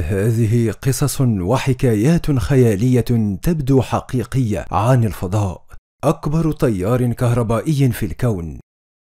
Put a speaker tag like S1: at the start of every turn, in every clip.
S1: هذه قصص وحكايات خياليه تبدو حقيقيه عن الفضاء اكبر تيار كهربائي في الكون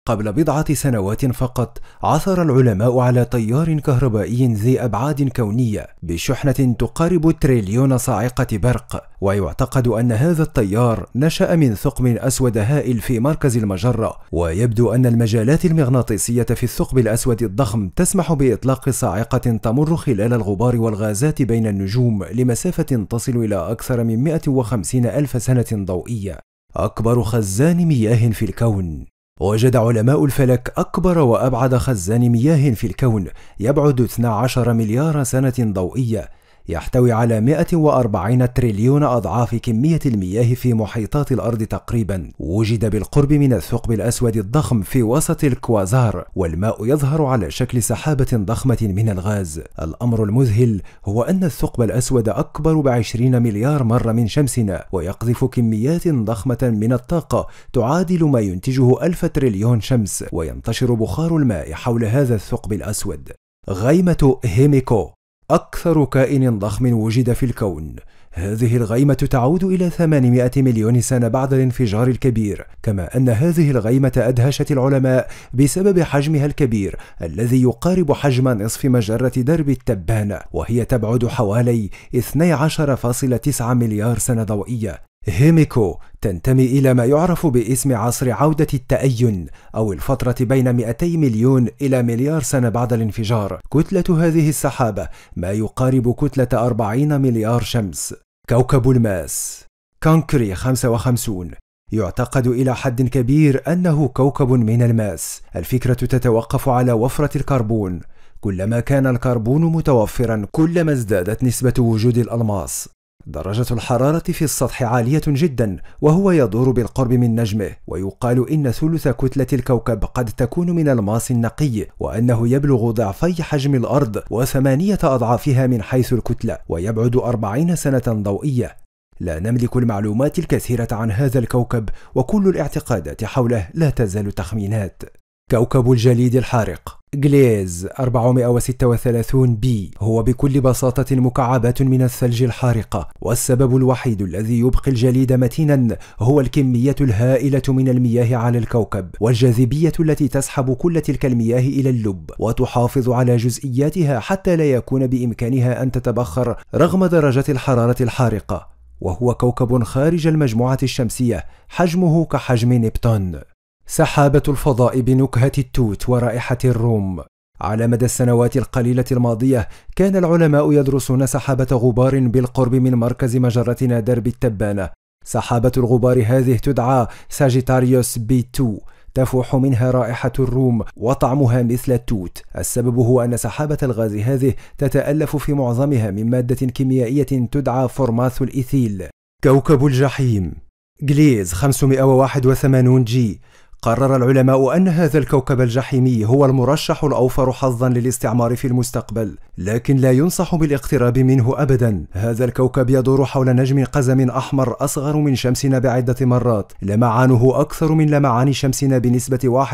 S1: قبل بضعة سنوات فقط عثر العلماء على تيار كهربائي ذي أبعاد كونية بشحنة تقارب تريليون صاعقة برق ويعتقد أن هذا التيار نشأ من ثقب أسود هائل في مركز المجرة ويبدو أن المجالات المغناطيسية في الثقب الأسود الضخم تسمح بإطلاق صاعقة تمر خلال الغبار والغازات بين النجوم لمسافة تصل إلى أكثر من 150 ألف سنة ضوئية أكبر خزان مياه في الكون وجد علماء الفلك أكبر وأبعد خزان مياه في الكون يبعد 12 مليار سنة ضوئية يحتوي على 140 تريليون أضعاف كمية المياه في محيطات الأرض تقريبا وجد بالقرب من الثقب الأسود الضخم في وسط الكوازار والماء يظهر على شكل سحابة ضخمة من الغاز الأمر المذهل هو أن الثقب الأسود أكبر بعشرين مليار مرة من شمسنا ويقذف كميات ضخمة من الطاقة تعادل ما ينتجه ألف تريليون شمس وينتشر بخار الماء حول هذا الثقب الأسود غيمة هيميكو أكثر كائن ضخم وجد في الكون هذه الغيمة تعود إلى 800 مليون سنة بعد الانفجار الكبير، كما أن هذه الغيمة أدهشت العلماء بسبب حجمها الكبير الذي يقارب حجم نصف مجرة درب التبانة، وهي تبعد حوالي 12.9 مليار سنة ضوئية، هيميكو تنتمي إلى ما يعرف باسم عصر عودة التأين أو الفترة بين 200 مليون إلى مليار سنة بعد الانفجار كتلة هذه السحابة ما يقارب كتلة 40 مليار شمس كوكب الماس كانكري 55 يعتقد إلى حد كبير أنه كوكب من الماس الفكرة تتوقف على وفرة الكربون كلما كان الكربون متوفرا كلما ازدادت نسبة وجود الألماس درجة الحرارة في السطح عالية جدا وهو يدور بالقرب من نجمه ويقال إن ثلث كتلة الكوكب قد تكون من الماس النقي وأنه يبلغ ضعفي حجم الأرض وثمانية أضعافها من حيث الكتلة ويبعد أربعين سنة ضوئية لا نملك المعلومات الكثيرة عن هذا الكوكب وكل الاعتقادات حوله لا تزال تخمينات كوكب الجليد الحارق غليز 436 بي هو بكل بساطة مكعبات من الثلج الحارقة والسبب الوحيد الذي يبقي الجليد متينا هو الكمية الهائلة من المياه على الكوكب والجاذبية التي تسحب كل تلك المياه إلى اللب وتحافظ على جزئياتها حتى لا يكون بإمكانها أن تتبخر رغم درجة الحرارة الحارقة وهو كوكب خارج المجموعة الشمسية حجمه كحجم نبتون سحابة الفضاء بنكهة التوت ورائحة الروم على مدى السنوات القليلة الماضية كان العلماء يدرسون سحابة غبار بالقرب من مركز مجرتنا درب التبانة سحابة الغبار هذه تدعى ساجيتاريوس بي 2 تفوح منها رائحة الروم وطعمها مثل التوت السبب هو أن سحابة الغاز هذه تتألف في معظمها من مادة كيميائية تدعى فورماث الإثيل كوكب الجحيم جليز 581 جي قرر العلماء أن هذا الكوكب الجحيمي هو المرشح الأوفر حظا للاستعمار في المستقبل لكن لا ينصح بالاقتراب منه أبدا هذا الكوكب يدور حول نجم قزم أحمر أصغر من شمسنا بعدة مرات لمعانه أكثر من لمعان شمسنا بنسبة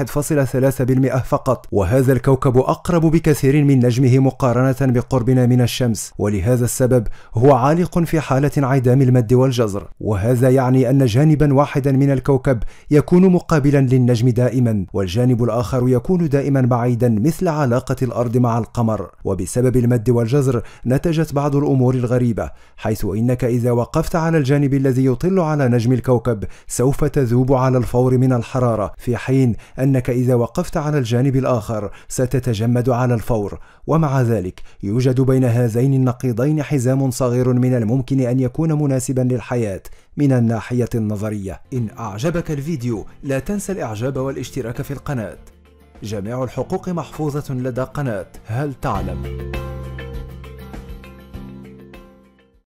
S1: 1.3% فقط وهذا الكوكب أقرب بكثير من نجمه مقارنة بقربنا من الشمس ولهذا السبب هو عالق في حالة انعدام المد والجزر وهذا يعني أن جانبا واحدا من الكوكب يكون مقابلا النجم دائما والجانب الآخر يكون دائما بعيدا مثل علاقة الأرض مع القمر وبسبب المد والجزر نتجت بعض الأمور الغريبة حيث إنك إذا وقفت على الجانب الذي يطل على نجم الكوكب سوف تذوب على الفور من الحرارة في حين أنك إذا وقفت على الجانب الآخر ستتجمد على الفور ومع ذلك يوجد بين هذين النقيضين حزام صغير من الممكن أن يكون مناسبا للحياة من الناحية النظرية إن أعجبك الفيديو لا تنسى الإعجاب الإعجاب والاشتراك في القناة جميع الحقوق محفوظة لدى قناة هل تعلم؟